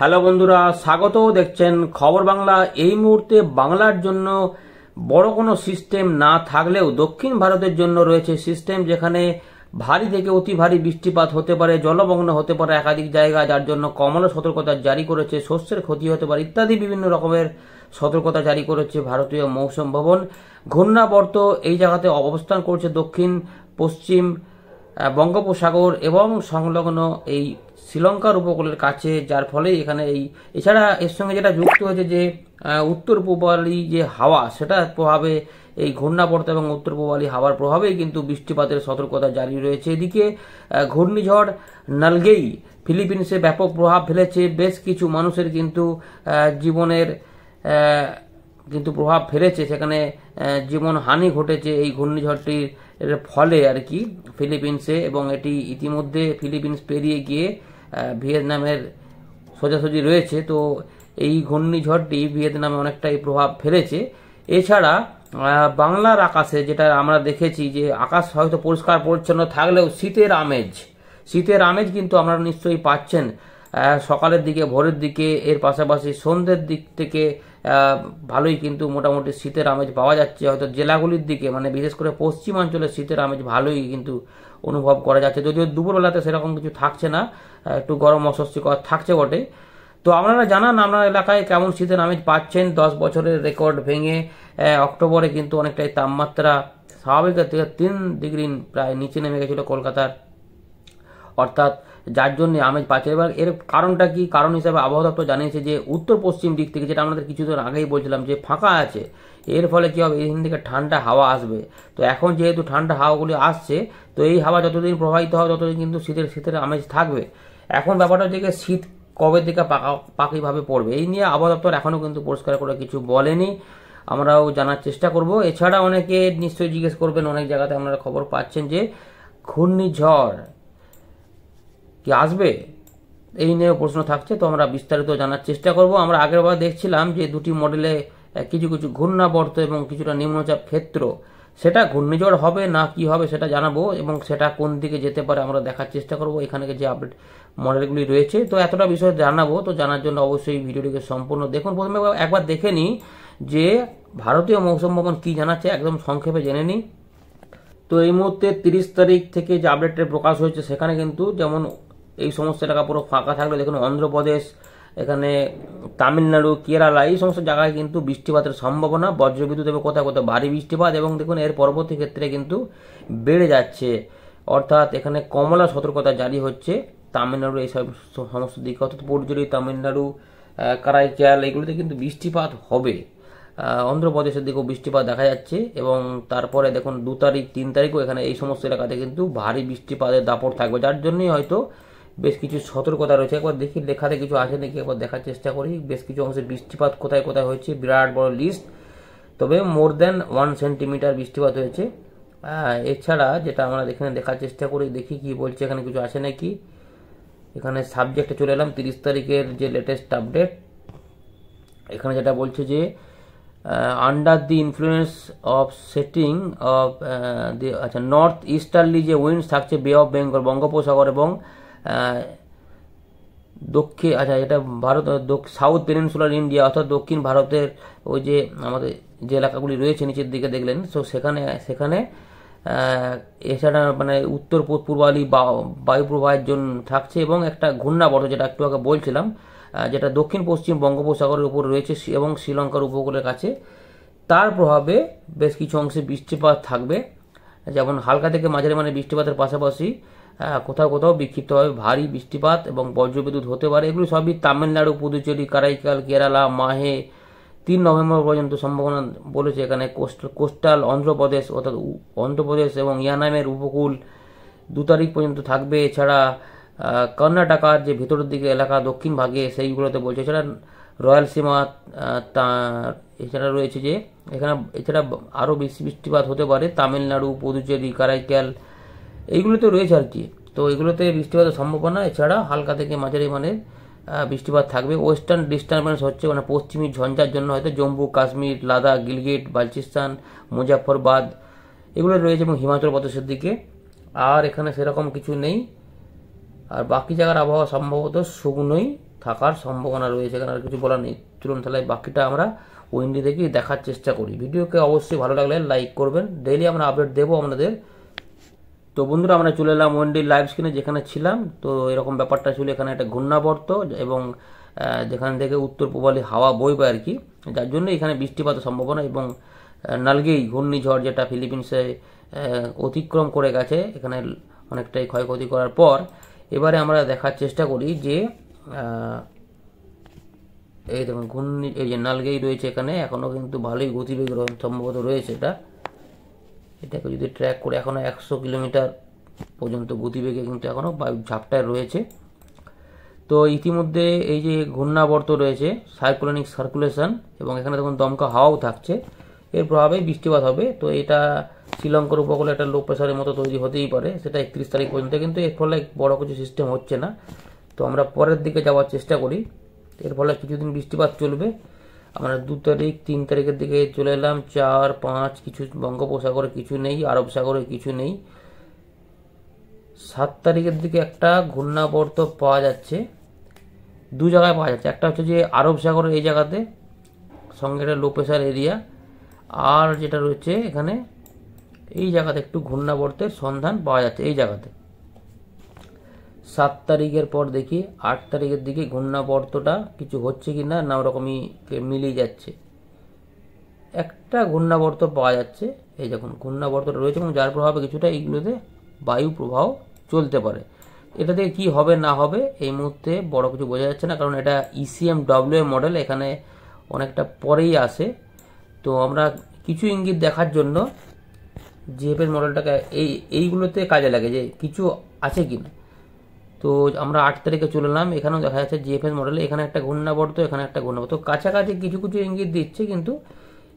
hello বন্ধুরা স্বাগত দেখছেন খবর বাংলা এই মুহূর্তে বাংলার জন্য বড় কোনো সিস্টেম না থাকলেও দক্ষিণ ভারতের জন্য রয়েছে সিস্টেম যেখানে ভারী থেকে অতি ভারী বৃষ্টিপাত হতে পারে জলমগ্ন হতে পারে একাধিক জায়গা যার জন্য কমলা সতর্কতা জারি করেছে শস্যের ক্ষতি হতে পারে ইত্যাদি বিভিন্ন রকমের সতর্কতা জারি করেছে ভারতীয় মৌসুম ভবন ঘূর্ণাবর্ত এই জায়গাতে অবস্থান করছে দক্ষিণ পশ্চিম বঙ্গোপসাগর এবং সংলগ্ন এই শ্রীলঙ্কার উপকূলের কাছে যার ফলে এখানে এই এছাড়া এর সঙ্গে যেটা যুক্ত হয়েছে যে উত্তর পূর্বালী যে হাওয়া সেটার প্রভাবে এই ঘূর্ণাবর্ত এবং উত্তর পূর্বালী হাওয়ার প্রভাবেই কিন্তু বৃষ্টিপাতের সতর্কতা জারি রয়েছে এদিকে ঘূর্ণিঝড় নালগেই ফিলিপিন্সে ব্যাপক প্রভাব ফেলেছে বেশ কিছু মানুষের কিন্তু জীবনের কিন্তু প্রভাব ফেলেছে সেখানে জীবন হানি ঘটেছে এই ঘূর্ণিঝড়টির ফলে আর কি ফিলিপিন্সে এবং এটি ইতিমধ্যে ফিলিপিন্স পেরিয়ে গিয়ে ভিয়েতনামের সোজাসুজি রয়েছে তো এই ঘূর্ণিঝড়টি ভিয়েতনামে অনেকটাই প্রভাব ফেলেছে এছাড়া বাংলার আকাশে যেটা আমরা দেখেছি যে আকাশ হয়তো পরিষ্কার পরিচ্ছন্ন থাকলেও শীতের আমেজ শীতের আমেজ কিন্তু আপনারা নিশ্চয়ই পাচ্ছেন সকালের দিকে ভোরের দিকে এর পাশাপাশি সন্ধ্যের দিক থেকে ভালোই কিন্তু মোটামুটি শীতের আমেজ পাওয়া যাচ্ছে হয়তো জেলাগুলির দিকে মানে বিশেষ করে পশ্চিমাঞ্চলে শীতের আমেজ ভালোই কিন্তু অনুভব করা যাচ্ছে যদিও দুপুরবেলাতে সেরকম কিছু থাকছে না একটু গরম অস্বস্তিকর থাকছে বটে তো আপনারা জানান আপনার এলাকায় কেমন শীতের আমেজ পাচ্ছেন দশ বছরের রেকর্ড ভেঙে অক্টোবরে কিন্তু অনেকটাই তাপমাত্রা স্বাভাবিকের থেকে তিন ডিগ্রি প্রায় নিচে নেমে গেছিলো কলকাতার অর্থাৎ যার জন্য আমেজ পাচ্ছে এবার এর কারণটা কি কারণ হিসাবে আবহাওয়া দপ্তর জানিয়েছে যে উত্তর পশ্চিম দিক থেকে যেটা আমাদের কিছুদিন আগেই বলছিলাম যে ফাঁকা আছে এর ফলে কী হবে এখান থেকে ঠান্ডা হাওয়া আসবে তো এখন যেহেতু ঠান্ডা হাওয়াগুলি আসছে তো এই হাওয়া যতদিন প্রবাহিত হবে ততদিন কিন্তু শীতের শীতের আমেজ থাকবে এখন ব্যাপারটা হচ্ছে শীত কবে থেকে পাকা পাকিভাবে পড়বে এই নিয়ে আবহাওয়া দপ্তর এখনও কিন্তু পরিষ্কার করে কিছু বলেনি আমরাও জানার চেষ্টা করব এছাড়া অনেকে নিশ্চয়ই জিজ্ঞেস করবেন অনেক জায়গাতে আপনারা খবর পাচ্ছেন যে ঘূর্ণিঝড় কি আসবে এই নিয়ে প্রশ্ন থাকছে তো আমরা বিস্তারিত জানার চেষ্টা করব আমরা আগেরবার দেখছিলাম যে দুটি মডেলে কিছু কিছু ঘূর্ণাবর্ত এবং কিছুটা নিম্নচাপ ক্ষেত্র সেটা ঘূর্ণিঝড় হবে না কি হবে সেটা জানাবো এবং সেটা কোন দিকে যেতে পারে আমরা দেখার চেষ্টা করব এখানে যে আপডেট মডেলগুলি রয়েছে তো এতটা বিষয় জানাবো তো জানার জন্য অবশ্যই ভিডিওটিকে সম্পূর্ণ দেখুন প্রথমে একবার দেখে নিই যে ভারতীয় মৌসুম ভবন কী জানাচ্ছে একদম সংক্ষেপে জেনে নিই তো এই মুহূর্তে তিরিশ তারিখ থেকে যে আপডেটটা প্রকাশ হয়েছে সেখানে কিন্তু যেমন এই সমস্ত এলাকা পুরো ফাঁকা থাকলে দেখুন অন্ধ্রপ্রদেশ এখানে তামিলনাড়ু কেরালা এই সমস্ত জায়গায় কিন্তু বৃষ্টিপাতের সম্ভাবনা বজ্রবিদ্যুৎ এবং কোথাও কোথাও ভারী বৃষ্টিপাত এবং দেখুন এর পরবর্তী ক্ষেত্রে কিন্তু বেড়ে যাচ্ছে অর্থাৎ এখানে কমলা সতর্কতা জারি হচ্ছে তামিলনাড়ু এই সব সমস্ত দিকে অর্থাৎ পুডুচেরি তামিলনাড়ু কারাইকাল এগুলোতে কিন্তু বৃষ্টিপাত হবে অন্ধ্রপ্রদেশের দিকেও বৃষ্টিপাত দেখা যাচ্ছে এবং তারপরে দেখুন দু তারিখ তিন তারিখও এখানে এই সমস্ত এলাকাতে কিন্তু ভারী বৃষ্টিপাতের দাপট থাকবে যার জন্যই হয়তো বেশ কিছু সতর্কতা রয়েছে একবার দেখি লেখাতে কিছু আছে নাকি একবার দেখার চেষ্টা করি বেশ কিছু অংশে বৃষ্টিপাত কোথায় কোথায় হয়েছে বিরাট বড় লিস্ট তবে মোর দেন ওয়ান সেন্টিমিটার বৃষ্টিপাত হয়েছে এছাড়া যেটা আমরা এখানে দেখার চেষ্টা করি দেখি কি বলছে এখানে কিছু আছে নাকি এখানে সাবজেক্টে চলে এলাম তিরিশ তারিখের যে লেটেস্ট আপডেট এখানে যেটা বলছে যে under the influence of setting of the আচ্ছা নর্থ ইস্টার্লি যে উইন্ডস থাকছে বে অফ বেঙ্গল বঙ্গোপসাগর এবং দক্ষিণ আচ্ছা এটা ভারত সাউথ পেনিনসুলার ইন্ডিয়া অর্থাৎ দক্ষিণ ভারতের ওই যে আমাদের যে এলাকাগুলি রয়েছে নিচের দিকে দেখলেন সো সেখানে সেখানে এছাড়া মানে উত্তর পূর্বালি বায়ু প্রবাহের জন্য থাকছে এবং একটা ঘূর্ণাবর্ত যেটা একটু আগে বলছিলাম যেটা দক্ষিণ পশ্চিম বঙ্গোপসাগরের উপর রয়েছে এবং শ্রীলঙ্কার উপকূলের কাছে তার প্রভাবে বেশ কিছু অংশে বৃষ্টিপাত থাকবে যেমন হালকা থেকে মাঝারি মানে বৃষ্টিপাতের পাশাপাশি হ্যাঁ কোথাও কোথাও বিক্ষিপ্তভাবে ভারী বৃষ্টিপাত এবং বজ্রবিদ্যুৎ হতে পারে এগুলো সবই তামিলনাড়ু পুদুচেরি কারাইকাল কেরালা মাহে তিন নভেম্বর পর্যন্ত সম্ভাবনা বলেছে এখানে কোস্টাল অন্ধ্রপ্রদেশ অর্থাৎ অন্ধ্রপ্রদেশ এবং ইয়ানামের উপকূল দু তারিখ পর্যন্ত থাকবে এছাড়া কর্ণাটকার যে ভেতরের দিকে এলাকা দক্ষিণ ভাগে সেইগুলোতে বলছে এছাড়া রয়্যাল সীমা এছাড়া রয়েছে যে এখানে এছাড়া আরও বেশি বৃষ্টিপাত হতে পারে তামিলনাড়ু পুদুচেরি কারাইকাল এইগুলোতে রয়েছে আর কি তো এগুলোতে বৃষ্টিপাতের সম্ভাবনা এছাড়া হালকা থেকে মাঝারি মানের বৃষ্টিপাত থাকবে ওয়েস্টার্ন ডিস্টারবেন্স হচ্ছে মানে পশ্চিমী ঝঞ্ঝার জন্য হয়তো জম্মু কাশ্মীর লাদাখ গিলগিট বালচিস্তান মুজাফরবাদ এগুলো রয়েছে এবং হিমাচল প্রদেশের দিকে আর এখানে সেরকম কিছু নেই আর বাকি জায়গার আবহাওয়া সম্ভবত শুকনোই থাকার সম্ভাবনা রয়েছে এখানে আর কিছু বলার নেই চলুন তাহলে বাকিটা আমরা উইন্ডি থেকেই দেখার চেষ্টা করি ভিডিওকে অবশ্যই ভালো লাগলে লাইক করবেন ডেইলি আমরা আপডেট দেবো আপনাদের তো বন্ধুরা আমরা চলে এলাম ওয়েন্ডি লাইভ স্ক্রিনে যেখানে ছিলাম তো এরকম ব্যাপারটা ছিল এখানে একটা ঘূর্ণাবর্ত এবং যেখান থেকে উত্তর পূর্বালি হাওয়া বইবে আর কি যার জন্য এখানে বৃষ্টিপাতের সম্ভাবনা এবং নালগেই ঘূর্ণিঝড় যেটা ফিলিপিন্সে অতিক্রম করে গেছে এখানে অনেকটাই ক্ষয়ক্ষতি করার পর এবারে আমরা দেখার চেষ্টা করি যে এই দেখুন ঘূর্ণি এই যে নালগেই রয়েছে এখানে এখনও কিন্তু ভালোই গতিবেগ সম্ভবত রয়েছে এটা এটাকে যদি ট্র্যাক করে এখনও একশো কিলোমিটার পর্যন্ত গতিবেগে কিন্তু এখনও ঝাপটায় রয়েছে তো ইতিমধ্যে এই যে ঘূর্ণাবর্ত রয়েছে সাইক্লোনিক সার্কুলেশন এবং এখানে তখন দমকা হাওয়াও থাকছে এর প্রভাবে বৃষ্টিপাত হবে তো এটা শ্রীলঙ্কার উপকূলে একটা লো প্রেশারের মতো তৈরি হতেই পারে সেটা একত্রিশ তারিখ পর্যন্ত কিন্তু এর ফলে বড় কিছু সিস্টেম হচ্ছে না তো আমরা পরের দিকে যাওয়ার চেষ্টা করি এর ফলে কিছুদিন বৃষ্টিপাত চলবে আমরা দু তারিখ তিন তারিখের দিকে চলে এলাম চার পাঁচ কিছু বঙ্গোপসাগরে কিছু নেই আরব সাগরে কিছু নেই সাত তারিখের দিকে একটা ঘূর্ণাবর্ত পাওয়া যাচ্ছে দু জায়গায় পাওয়া যাচ্ছে একটা হচ্ছে যে আরব সাগরের এই জায়গাতে সঙ্গে এটা লো প্রেশার এরিয়া আর যেটা রয়েছে এখানে এই জায়গাতে একটু ঘূর্ণাবর্তের সন্ধান পাওয়া যাচ্ছে এই জায়গাতে সাত তারিখের পর দেখি আট তারিখের দিকে ঘূর্ণাবর্তটা কিছু হচ্ছে কি না না মিলিয়ে যাচ্ছে একটা ঘূর্ণাবর্ত পাওয়া যাচ্ছে এই যখন ঘূর্ণাবর্তটা রয়েছে এবং যার প্রভাবে কিছুটা এইগুলোতে বায়ু প্রবাহ চলতে পারে এটা থেকে কী হবে না হবে এই মুহূর্তে বড় কিছু বোঝা যাচ্ছে না কারণ এটা ইসিএম ডব্লিউ মডেল এখানে অনেকটা পরেই আসে তো আমরা কিছু ইঙ্গিত দেখার জন্য জিএফের মডেলটাকে এই এইগুলোতে কাজে লাগে যে কিছু আছে কি না তো আমরা আট তারিখে চলে এলাম এখানেও দেখা যাচ্ছে জিএফএস মডেলে এখানে একটা ঘূর্ণাবর্ত এখানে একটা ঘূর্ণাবর্ত কাছাকাছি কিছু কিছু ইঙ্গিত দিচ্ছে কিন্তু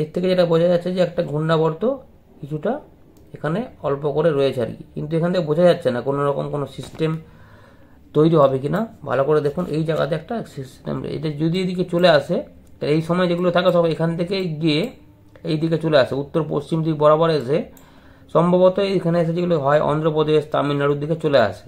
এর থেকে যেটা বোঝা যাচ্ছে যে একটা ঘূর্ণাবর্ত কিছুটা এখানে অল্প করে রয়েছে আর কি কিন্তু এখান থেকে বোঝা যাচ্ছে না কোনো রকম কোনো সিস্টেম তৈরি হবে কি না ভালো করে দেখুন এই জায়গাতে একটা সিস্টেম এটা যদি এদিকে চলে আসে তাহলে এই সময় যেগুলো থাকে সব এখান থেকে গিয়ে এই দিকে চলে আসে উত্তর পশ্চিম দিক বরাবর এসে সম্ভবত এখানে এসে যেগুলো হয় অন্ধ্রপ্রদেশ তামিলনাড়ুর দিকে চলে আসে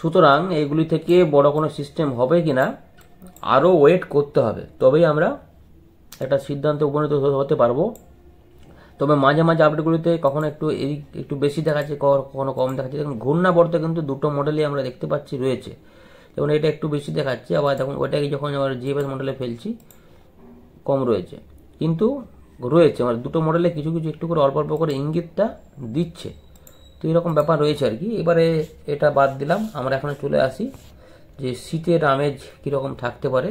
সুতরাং এগুলি থেকে বড় কোনো সিস্টেম হবে কি না আরও ওয়েট করতে হবে তবেই আমরা একটা সিদ্ধান্তে উপনীত হতে পারবো তবে মাঝে মাঝে আপডেটগুলিতে কখনো একটু এই একটু বেশি দেখাচ্ছে কখনো কম দেখাচ্ছে দেখুন ঘূর্ণাবর্তে কিন্তু দুটো মডেলই আমরা দেখতে পাচ্ছি রয়েছে যেমন এটা একটু বেশি দেখাচ্ছে আবার দেখুন ওটাকে যখন আমরা জিএফএস মডেলে ফেলছি কম রয়েছে কিন্তু রয়েছে মানে দুটো মডেলে কিছু কিছু একটু করে অল্প অল্প করে ইঙ্গিতটা দিচ্ছে তো এরকম ব্যাপার রয়েছে আর কি এবারে এটা বাদ দিলাম আমরা এখন চলে আসি যে শীতের আমেজ কীরকম থাকতে পারে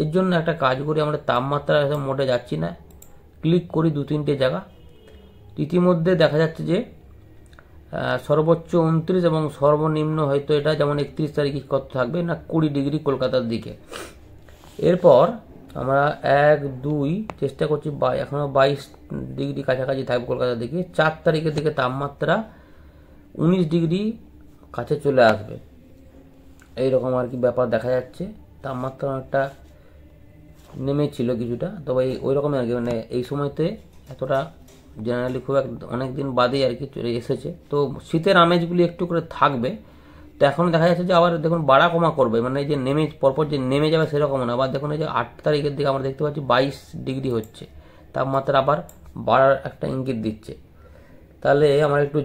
এর জন্য একটা কাজ করি আমরা তাপমাত্রা মোটে যাচ্ছি না ক্লিক করি দু তিনটে জায়গা ইতিমধ্যে দেখা যাচ্ছে যে সর্বোচ্চ উনত্রিশ এবং সর্বনিম্ন হয়তো এটা যেমন একত্রিশ তারিখ কত থাকবে না কুড়ি ডিগ্রি কলকাতার দিকে এরপর আমরা এক দুই চেষ্টা করছি বাই এখনও বাইশ ডিগ্রি কাছাকাছি থাকবে কলকাতা দিকে চার তারিখের দিকে তাপমাত্রা উনিশ ডিগ্রি কাছে চলে আসবে এইরকম আর কি ব্যাপার দেখা যাচ্ছে তাপমাত্রা অনেকটা নেমেছিল কিছুটা তবে ওই রকমই আর কি মানে এই সময়তে এতটা জেনারেলি খুব এক অনেক দিন বাদেই আর কি চলে এসেছে তো শীতের আমেজগুলি একটু করে থাকবে তো এখন দেখা যাচ্ছে যে আবার দেখুন বাড়া কমা করবে মানে এই যে নেমে পরপর যে নেমে যাবে সেরকম না আবার দেখুন এই যে আট তারিখের দিকে আমরা দেখতে পাচ্ছি বাইশ ডিগ্রি হচ্ছে তাপমাত্রা আবার বাড়ার একটা ইঙ্গিত দিচ্ছে তাহলে আমরা একটু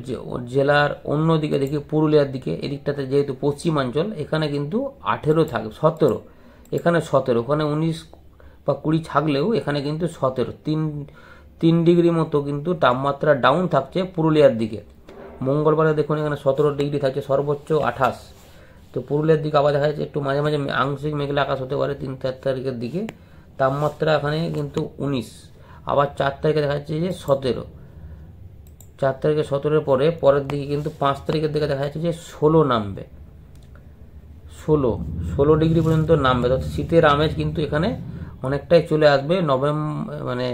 জেলার অন্য দিকে দেখি পুরুলিয়ার দিকে এদিকটাতে যেহেতু পশ্চিমাঞ্চল এখানে কিন্তু আঠেরো থাকবে সতেরো এখানে সতেরো ওখানে উনিশ বা কুড়ি থাকলেও এখানে কিন্তু সতেরো তিন তিন ডিগ্রি মতো কিন্তু তাপমাত্রা ডাউন থাকছে পুরুলিয়ার দিকে মঙ্গলবারে দেখুন এখানে সতেরো ডিগ্রি থাকছে সর্বোচ্চ আঠাশ তো পুরুলিয়ার দিকে আবার দেখা যাচ্ছে একটু মাঝে মাঝে আংশিক মেঘলা আকাশ হতে পারে তিন চার তারিখের দিকে তাপমাত্রা এখানে কিন্তু উনিশ আবার চার তারিখে দেখা যাচ্ছে যে সতেরো চার তারিখে সতেরোর পরে পরের দিকে কিন্তু পাঁচ তারিখের দিকে দেখা যাচ্ছে যে ষোলো নামবে ষোলো ষোলো ডিগ্রি পর্যন্ত নামবে তো শীতের আমেজ কিন্তু এখানে অনেকটাই চলে আসবে নভেম্বর মানে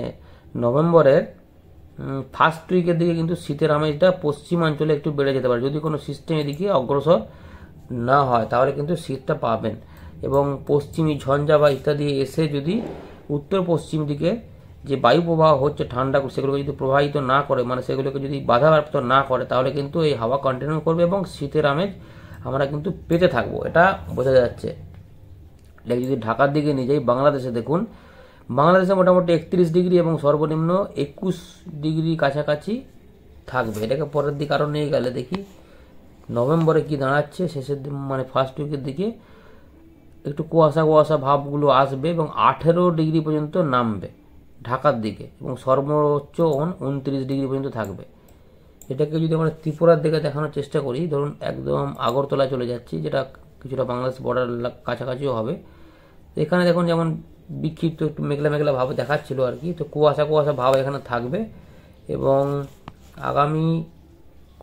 নভেম্বরের ফার্স্ট উইকের দিকে কিন্তু শীতের আমেজটা পশ্চিমাঞ্চলে একটু বেড়ে যেতে পারে যদি কোনো সিস্টেম এদিকে অগ্রসর না হয় তাহলে কিন্তু শীতটা পাবেন এবং পশ্চিমী ঝঞ্ঝা বা ইত্যাদি এসে যদি উত্তর পশ্চিম দিকে যে বায়ু প্রবাহ হচ্ছে ঠান্ডা সেগুলোকে যদি প্রবাহিত না করে মানে সেগুলোকে যদি বাধাপ্রাপ্ত না করে তাহলে কিন্তু এই হাওয়া কন্টিনিউ করবে এবং শীতের আমেজ আমরা কিন্তু পেতে থাকবো এটা বোঝা যাচ্ছে যদি ঢাকার দিকে নিয়ে যাই বাংলাদেশে দেখুন বাংলাদেশে মোটামুটি একত্রিশ ডিগ্রি এবং সর্বনিম্ন একুশ ডিগ্রি কাছাকাছি থাকবে এটাকে পরের দিকে আরও নিয়ে গেলে দেখি নভেম্বরে কি দাঁড়াচ্ছে শেষের দিন মানে ফার্স্ট উইকের দিকে একটু কুয়াশা কুয়াশা ভাবগুলো আসবে এবং আঠেরো ডিগ্রি পর্যন্ত নামবে ঢাকার দিকে এবং সর্বোচ্চ অন উনত্রিশ ডিগ্রি পর্যন্ত থাকবে এটাকে যদি আমরা ত্রিপুরার দিকে দেখানোর চেষ্টা করি ধরুন একদম আগরতলায় চলে যাচ্ছি যেটা কিছুটা বাংলাদেশ বর্ডার কাছাকাছিও হবে এখানে দেখুন যেমন বিক্ষিপ্ত একটু মেঘলা মেঘলা ভাব দেখাচ্ছিল আর কি তো কুয়াশা কুয়াশা ভাব এখানে থাকবে এবং আগামী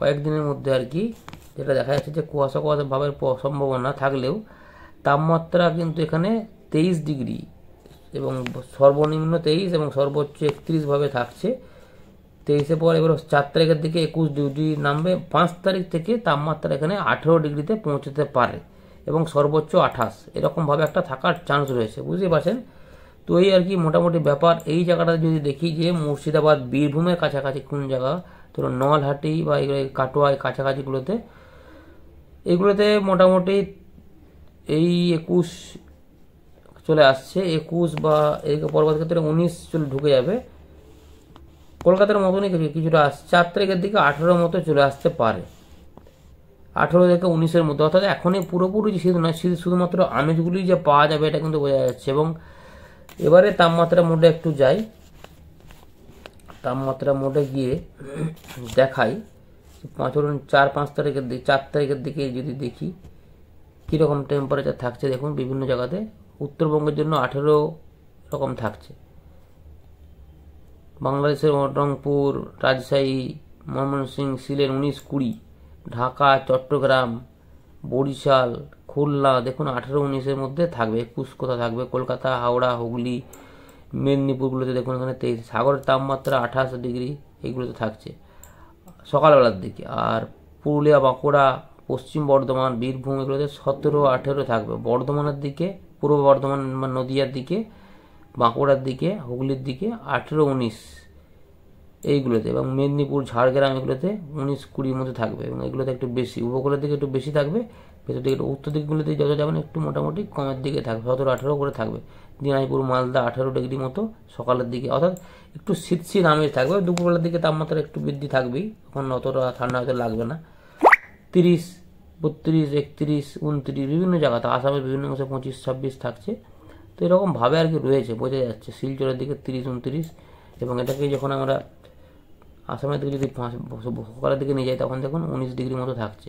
কয়েকদিনের মধ্যে আর কি যেটা দেখা যাচ্ছে যে কুয়াশা কুয়াশা ভাবের সম্ভাবনা থাকলেও তাপমাত্রা কিন্তু এখানে তেইশ ডিগ্রি এবং সর্বনিম্ন তেইশ এবং সর্বোচ্চ একত্রিশভাবে থাকছে তেইশে পর এবার চার তারিখের দিকে একুশ ডিগ্রি নামবে পাঁচ তারিখ থেকে তাপমাত্রা এখানে আঠেরো ডিগ্রিতে পৌঁছতে পারে এবং সর্বোচ্চ আঠাশ এরকমভাবে একটা থাকার চান্স রয়েছে বুঝতে পারছেন তো এই আর কি মোটামুটি ব্যাপার এই জায়গাটা যদি দেখি যে মুর্শিদাবাদ বীরভূমের কাছাকাছি কোন জায়গা ধরো নলহাটি বা এগুলো কাটোয়া কাছাকাছিগুলোতে এগুলোতে মোটামুটি এই একুশ চলে আসছে একুশ বা এই পরবর্তী ক্ষেত্রে উনিশ চলে ঢুকে যাবে কলকাতার মতনই কিছুটা আসছে চার তারিখের দিকে আঠেরোর মতো চলে আসতে পারে আঠেরো থেকে উনিশের মধ্যে অর্থাৎ এখনই পুরোপুরি যে শীত নয় শীত শুধুমাত্র আমেজগুলি যে পাওয়া যাবে এটা কিন্তু বোঝা যাচ্ছে এবং এবারে তাপমাত্রা মোডে একটু যাই তাপমাত্রা মোডে গিয়ে দেখাই পাঁচ ধরুন চার পাঁচ তারিখের দিকে চার তারিখের দিকে যদি দেখি কীরকম টেম্পারেচার থাকছে দেখুন বিভিন্ন জায়গাতে উত্তরবঙ্গের জন্য আঠেরো রকম থাকছে বাংলাদেশের রংপুর রাজশাহী ময়মনসিংহ সিলেট উনিশ কুড়ি ঢাকা চট্টগ্রাম বরিশাল খুলনা দেখুন আঠেরো উনিশের মধ্যে থাকবে একুশ কোথাও থাকবে কলকাতা হাওড়া হুগলি মেদিনীপুরগুলোতে দেখুন এখানে তেইশ সাগরের তাপমাত্রা আঠাশ ডিগ্রি এইগুলোতে থাকছে সকালবেলার দিকে আর পুরুলিয়া বাঁকুড়া পশ্চিম বর্ধমান বীরভূম এগুলোতে সতেরো আঠেরো থাকবে বর্ধমানের দিকে পূর্ব বর্ধমান নদিয়ার দিকে বাঁকুড়ার দিকে হুগলির দিকে আঠেরো উনিশ এইগুলোতে এবং মেদিনীপুর ঝাড়গ্রাম এগুলোতে উনিশ কুড়ির মধ্যে থাকবে এবং এগুলোতে একটু বেশি উপকূলের দিকে একটু বেশি থাকবে ভেতর দিকে উত্তর দিকগুলোতে যত যাবেন একটু মোটামুটি কমের দিকে থাকবে সতেরো আঠেরো করে থাকবে দিনাজপুর মালদা আঠেরো ডিগ্রি মতো সকালের দিকে অর্থাৎ একটু শীত শীত আমেজ থাকবে দুপুরবেলার দিকে তাপমাত্রা একটু বৃদ্ধি থাকবেই তখন অতটা ঠান্ডা হয়তো লাগবে না তিরিশ বত্রিশ একত্রিশ উনত্রিশ বিভিন্ন জায়গাতে আসামের বিভিন্ন অংশে পঁচিশ ছাব্বিশ থাকছে তো এরকমভাবে আর কি রয়েছে বোঝা যাচ্ছে শিলচরের দিকে তিরিশ উনত্রিশ এবং এটাকে যখন আমরা আসামের দিকে যদি সকালের দিকে নিয়ে যাই তখন দেখুন উনিশ ডিগ্রি মতো থাকছে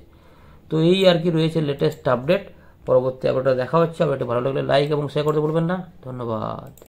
তো এই আর কি রয়েছে লেটেস্ট আপডেট পরবর্তী আপডেটটা দেখা হচ্ছে আপডেটটা ভালো লাগলে লাইক এবং শেয়ার করতে বলবেন না ধন্যবাদ